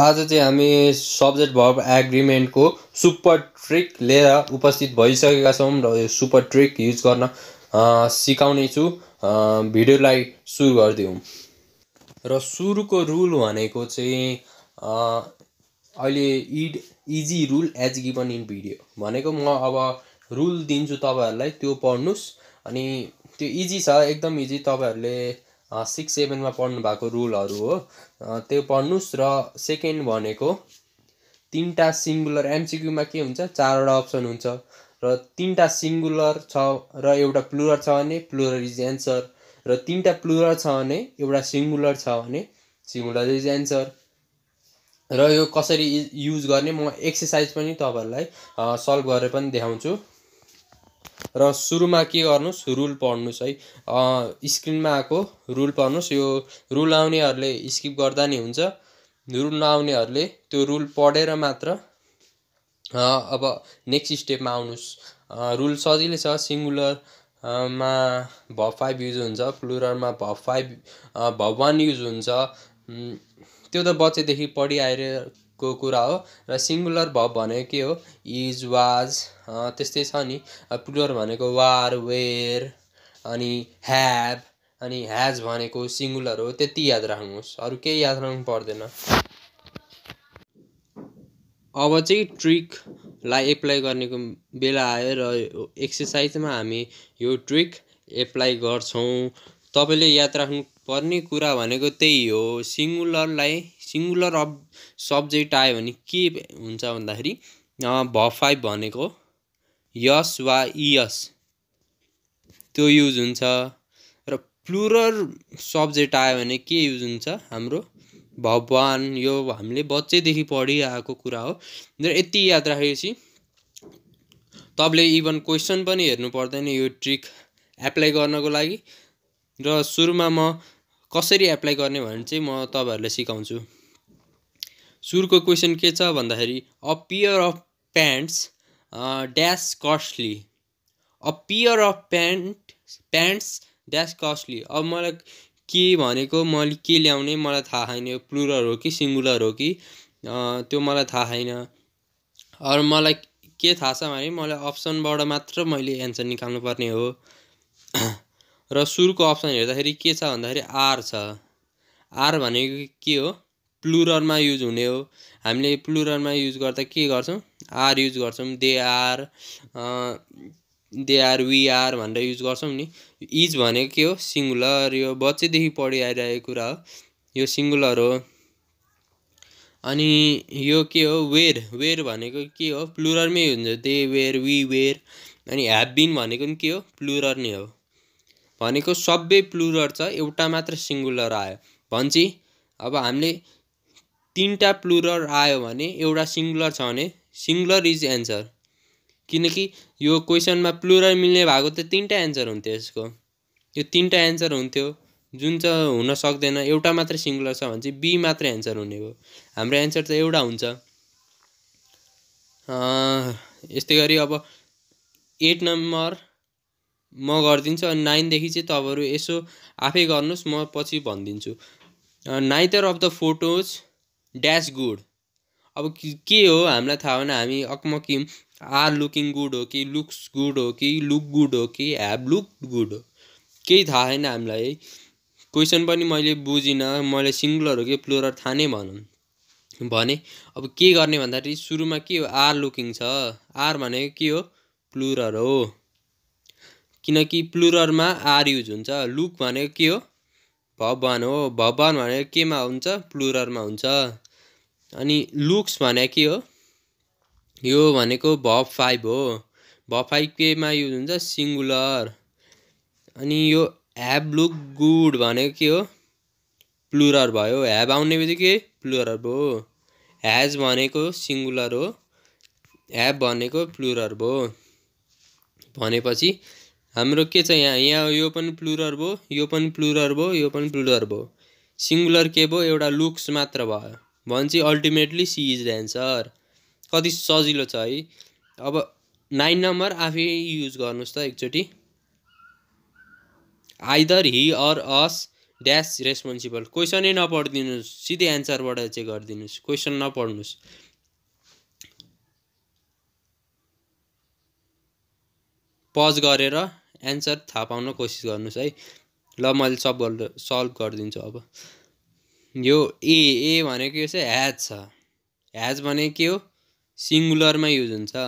आज चाहिँ हामी सब्जेक्ट भर्ब एग्रिमेन्टको सुपर ट्रिक लिएर उपस्थित भइसकेका छौँ र यो सुपर ट्रिक युज गर्न सिकाउने छु भिडियोलाई सुरु गरिदिउँ र सुरुको रुल भनेको चाहिँ अहिले it easy rule as given in video भनेको म अब रुल दिन्छु तपाईँहरूलाई त्यो पढ्नुहोस् अनि त्यो इजी छ एकदम इजी तपाईँहरूले सिक्स सेभेनमा पढ्नु भएको रुलहरू हो त्यो पढ्नुहोस् र सेकेन्ड भनेको तिनवटा सिङ्गुलर एमसिक्यूमा के हुन्छ चारवटा अप्सन हुन्छ र तिनवटा सिङ्गुलर छ र एउटा प्लुरल छ भने प्लुरल इज एन्सर र तिनवटा प्लुरल छ भने एउटा सिङ्गुलर छ भने सिङ्गुलर इज एन्सर र यो कसरी युज गर्ने म एक्सर्साइज पनि तपाईँहरूलाई सल्भ गरेर पनि देखाउँछु र सुरुमा के गर्नुहोस् रुल पढ्नुहोस् है स्क्रिनमा आएको रुल पढ्नुहोस् यो रुल आउनेहरूले स्किप गर्दा नि हुन्छ रुल नआउनेहरूले त्यो रुल पढेर मात्र अब नेक्स्ट स्टेपमा आउनुहोस् रुल सजिलै छ मा भ फाइभ युज हुन्छ प्लुरलमा भ फाइभ भ वान युज हुन्छ त्यो त बच्चेदेखि पढिआएर को कुरा हो र सिङ्गुलर भब भनेको के हो इज वाज त्यस्तै छ नि प्लुरल भनेको वार वेयर अनि ह्याभ अनि ह्याज भनेको सिङ्गुलर हो त्यति याद राख्नुहोस् अरू केही याद राख्नु पर्दैन अब चाहिँ ट्रिकलाई एप्लाई गर्नेको बेला आयो र एक्सर्साइजमा हामी यो ट्रिक एप्लाई गर्छौँ तपाईँले याद राख्नु पर्ने कुरा भनेको त्यही हो सिङ्गुलरलाई सिङ्गुलर अब सब्जेक्ट आयो भने के हुन्छ भन्दाखेरि भ फाइभ भनेको यस वा इयस त्यो युज हुन्छ र प्लुरल सब्जेक्ट आयो भने के युज हुन्छ हाम्रो भगवान् यो हामीले बच्चैदेखि पढिआएको कुरा हो र यति याद राखेपछि तपाईँले इभन क्वेसन पनि हेर्नु पर्दैन यो ट्रिक एप्लाई गर्नको लागि र सुरुमा म कसरी एप्लाई गर्ने भने चाहिँ म तपाईँहरूलाई सिकाउँछु सुरुको क्वेसन के छ भन्दाखेरि a pair of pants dash costly a pair of pant pants dash costly अब मलाई के भनेको मैले के ल्याउने मलाई थाहा छैन यो प्लुरल हो कि सिङ्गुलर हो कि त्यो मलाई थाहा छैन अरू मलाई के थाहा छ भने मलाई अप्सनबाट मात्र मैले एन्सर निकाल्नुपर्ने हो र सुरुको अप्सन हेर्दाखेरि के छ भन्दाखेरि आर छ आर भनेको के हो प्लुरलमा युज हुने हो हामीले प्लुरलमा युज गर्दा के गर्छौँ आर युज गर्छौँ they are they are we are भनेर युज गर्छौँ नि इज भनेको के हो सिङ्गुलर यो बच्चैदेखि पढि आइरहेको कुरा हो यो सिङ्गुलर हो अनि यो के हो वेर वेर भनेको के हो प्लुरलमै हुन्छ दे वेर वी वेर अनि ह्याभ बिन भनेको पनि के हो प्लुरल नै हो भनेको सबै प्लुरल छ एउटा मात्र सिङ्गुलर आयो भन्छ अब हामीले तिनवटा प्लुरल आयो भने एउटा सिङ्गुलर छ भने सिङ्गुलर इज एन्सर किनकि यो क्वेसनमा प्लुरल मिल्ने भएको त तिनवटा एन्सर हुन्थ्यो यसको यो तिनवटा एन्सर हुन्थ्यो जुन चाहिँ हुन सक्दैन एउटा मात्र सिङ्गुलर छ भने चाहिँ बी मात्र एन्सर हुने हो हाम्रो एन्सर त एउटा हुन्छ यस्तै गरी अब एट नम्बर म गरिदिन्छु अनि नाइनदेखि चाहिँ तपाईँहरू यसो आफै गर्नुहोस् म पछि भनिदिन्छु neither of the photos dash good अब के हो हामीलाई थाहा भएन हामी अकमकिम आर लुकिङ गुड हो कि लुक्स गुड हो कि लुक गुड हो कि ह्याभ लुक गुड हो केही थाहा छैन हामीलाई है क्वेसन पनि मैले बुझिनँ मैले सिङ्गुलर हो कि प्लुरल थाहा नै भनौँ भने अब के गर्ने भन्दाखेरि सुरुमा के हो आर लुकिङ छ आर भनेको के हो प्लुरर हो किनकि प्लुररमा आर युज हुन्छ लुक भनेको के हो भगवान् हो भगवान् भनेको केमा हुन्छ प्लुरलमा हुन्छ अनि लुक्स भने के हो यो भनेको भ फाइभ हो भ फाइभ केमा युज हुन्छ सिङ्गुलर अनि यो ह्याभ लुक गुड भनेको के हो प्लुरल भयो ह्याभ आउने बित्तिकै प्लुरल भयो ह्याज भनेको सिङ्गुलर हो ह्याभ भनेको प्लुरल भयो भनेपछि हाम्रो के छ यहाँ यहाँ यो पनि प्लुरर भयो यो पनि प्लुरर भयो यो पनि प्लुरर भयो सिङ्गुलर के भयो एउटा लुक्स मात्र भयो भन्छ ultimately C is the answer कति सजिलो छ है अब नाइन नम्बर आफै युज गर्नुहोस् त एकचोटि either he or us dash responsible क्वेसनै नपढिदिनुहोस् सिधै एन्सरबाट चाहिँ गरिदिनुहोस् क्वेसन नपढ्नुहोस् पज गरेर एन्सर थाहा पाउन कोसिस गर्नुहोस् है ल मैले सब सल्भ गरिदिन्छु अब यो ए ए भनेको यो चाहिँ ह्याज छ ह्याज भने के हो सिङ्गुलरमा युज हुन्छ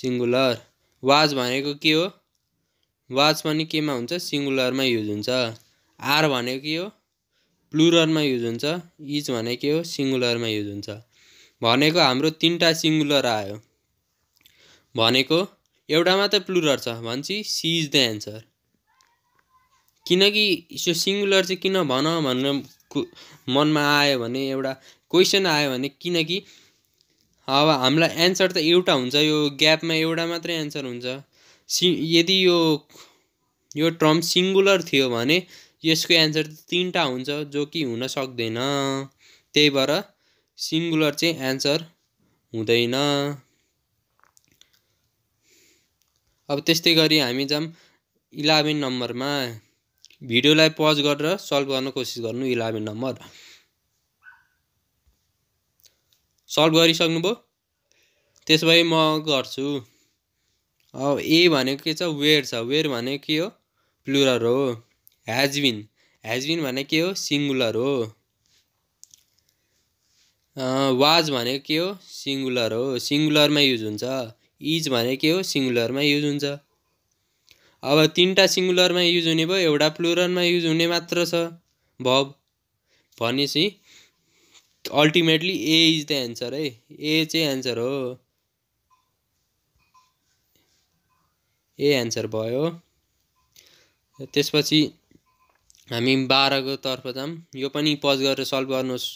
सिङ्गुलर वाज भनेको के हो वाज पनि केमा हुन्छ सिङ्गुलरमा युज हुन्छ आर भनेको के हो प्लुरलमा युज हुन्छ इज भने के हो सिङ्गुलरमा युज हुन्छ भनेको हाम्रो तिनवटा सिङ्गुलर आयो भनेको एउटा मात्रै प्लुरल छ भनेपछि सी इज द एन्सर किनकि यो सिङ्गुलर चाहिँ किन भन भन्नु मनमा आयो भने एउटा क्वेसन आयो भने किनकि अब हामीलाई एन्सर त एउटा हुन्छ यो ग्यापमा एउटा मात्रै एन्सर हुन्छ सि यदि यो यो टर्म सिङ्गुलर थियो भने यसको एन्सर तिनवटा हुन्छ जो कि हुन सक्दैन त्यही भएर सिङ्गुलर चाहिँ एन्सर हुँदैन अब त्यस्तै गरी हामी जाऊँ इलेभेन नम्बरमा भिडियोलाई पज गरेर सल्भ गर्न कोसिस गर्नु इलेभेन नम्बर सल्भ गरिसक्नुभयो त्यसो भए म गर्छु अब ए भनेको के छ वेयर छ वेयर भनेको के हो प्लुरल हो ह्याजबिन ह्याजबिन भनेको के हो सिङ्गुलर हो वाज भनेको के हो सिङ्गुलर हो सिङ्गुलरमा युज हुन्छ इज भने के हो सिङ्गुलरमा युज हुन्छ अब तिनवटा सिङ्गुलरमा युज हुने भयो एउटा प्लुरलमा युज हुने मात्र छ भब भनेपछि ultimately A is the answer है ए चाहिँ एन्सर हो ए एन्सर भयो त्यसपछि हामी बाह्रको तर्फ जाऊँ यो पनि पज गरेर सल्भ गर्नुहोस्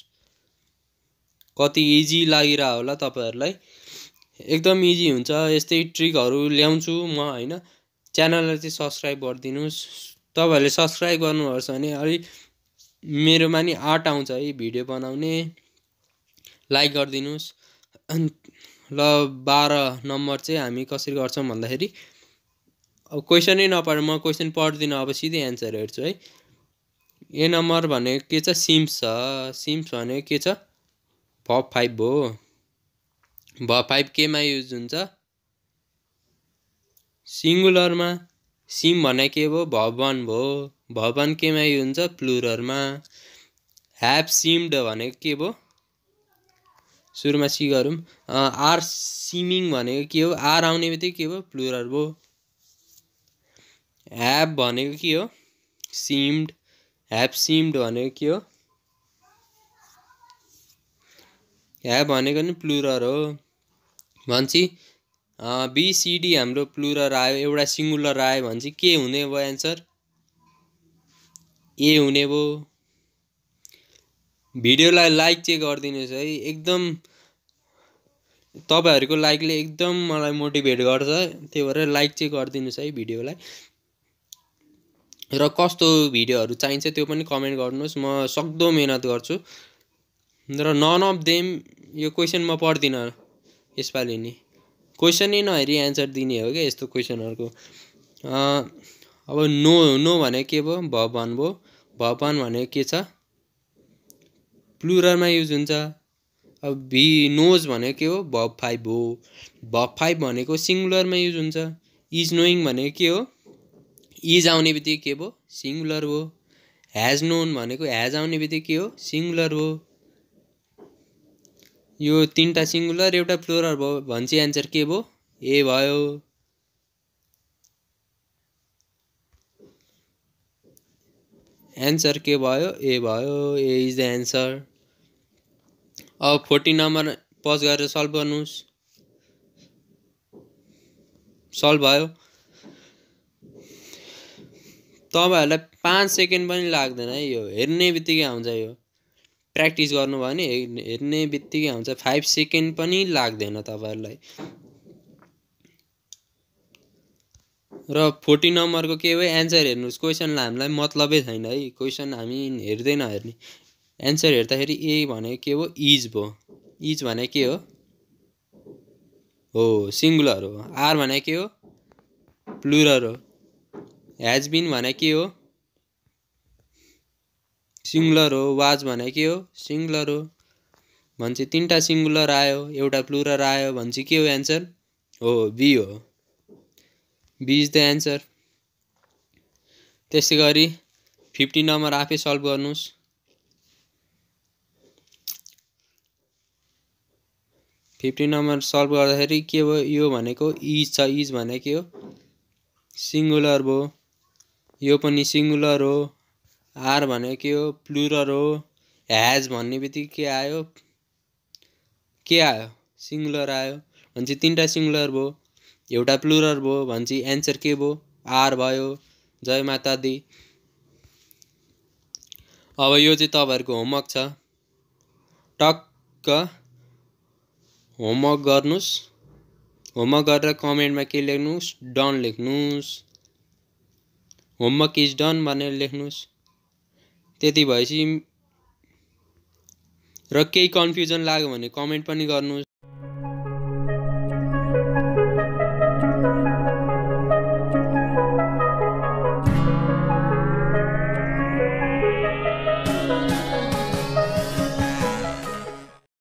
कति इजी लागिरह होला तपाईँहरूलाई एकदम इजी हुन्छ यस्तै ट्रिकहरू ल्याउँछु म होइन च्यानललाई चाहिँ सब्सक्राइब गरिदिनुहोस् तपाईँहरूले सब्सक्राइब गर्नुहोस् भने अलिक मेरोमा नि आर्ट आउँछ है भिडियो बनाउने लाइक गरिदिनुहोस् ल बाह्र नम्बर चाहिँ हामी कसरी गर्छौँ भन्दाखेरि अब क्वेसनै नपढेर म क्वेसन पढ्दिनँ अब सिधै एन्सर हेर्छु है ए नम्बर भनेको के छ सिम्स छ सिम्स भनेको के छ फप फाइभ हो भ फाइभ केमा युज हुन्छ सिङ्गुलरमा सिम भने के भयो भवन भयो भवन केमा युज हुन्छ प्लुरलमा ह्याप सिम्ड भनेको के भयो सुरुमा सी गरौँ आर सिमिङ भनेको के हो आर आउने बित्तिकै के भयो प्लुरल भयो ह्याप भनेको के हो सिम्ड ह्याप सिम्ड भनेको के हो ह्याप भनेको नि प्लुरल हो भन्छ बिसिडी हाम्रो प्लुरल आयो एउटा सिङ्गुलर आयो भने चाहिँ के हुने भयो एन्सर ए हुने भयो भिडियोलाई लाइक चाहिँ गरिदिनुहोस् है एकदम तपाईँहरूको लाइकले एकदम मलाई मोटिभेट गर्छ त्यही भएर लाइक चाहिँ गरिदिनुहोस् है भिडियोलाई र कस्तो भिडियोहरू चाहिन्छ त्यो पनि कमेन्ट गर्नुहोस् म सक्दो मिहिनेत गर्छु र नन अफ देम यो क्वेसन म पढ्दिनँ यसपालि नि नै नहेरी एन्सर दिने हो क्या यस्तो क्वेसनहरूको अब नो नो भने के भयो भपान भयो भपान भने के छ प्लुरलमा युज हुन्छ अब भी नोज भने के हो भब फाइभ हो भब फाइभ भनेको सिङ्गुलरमा युज हुन्छ इज नोइङ भने के हो इज आउने बित्तिकै के भयो सिङ्गुलर हो ह्याज नोन भनेको ह्याज आउने बित्तिकै के हो सिङ्गुलर हो यो तिनवटा सिङ्गुलर एउटा प्लोरल भयो भने चाहिँ एन्सर के भयो ए भयो एन्सर के भयो ए भयो ए इज द एन्सर अब फोर्टिन नम्बर पज गरेर सल्भ गर्नुहोस् सल्भ भयो तपाईँहरूलाई पाँच सेकेन्ड पनि लाग्दैन है यो हेर्ने बित्तिकै आउँछ यो प्र्याक्टिस गर्नुभयो भने हेर्ने बित्तिकै हुन्छ फाइभ सेकेन्ड पनि लाग्दैन तपाईँहरूलाई र फोर्टी नम्बरको के हो एन्सर हेर्नुहोस् क्वेसनलाई हामीलाई मतलबै छैन है क्वेसन हामी हेर्दैन हेर्ने एन्सर हेर्दाखेरि ए भने के हो इज भयो इज भने के हो हो सिङ्गुलर हो आर भने के हो प्लुरल हो हेज बिन भने के हो सिङ्गुलर हो वाज भने के हो सिङ्गुलर हो भने चाहिँ तिनवटा सिङ्गुलर आयो एउटा प्लुरल आयो भने के हो एन्सर हो बी हो बी इज द एन्सर त्यसै गरी फिफ्टी नम्बर आफै सल्भ गर्नुहोस् फिफ्टी नम्बर सल्भ गर्दाखेरि के भयो यो भनेको इज छ इज भने के हो सिङ्गुलर भयो यो पनि सिङ्गुलर हो आर भनेको के हो प्लुरल हो ह्याज भन्ने बित्तिकै के आयो के आयो सिङ्गुलर आयो भन्छ तिनवटा सिङ्गुलर भयो एउटा प्लुरल भयो भन्छ एन्सर के भयो आर भयो जय माता दी अब यो चाहिँ तपाईँहरूको होमवर्क छ टक्क होमवर्क गर्नुहोस् होमवर्क गरेर कमेन्टमा के लेख्नुहोस् डन लेख्नुहोस् होमवर्क इज डन भनेर लेख्नुहोस् त्यति भएपछि र केही कन्फ्युजन लाग्यो भने कमेन्ट पनि गर्नुहोस्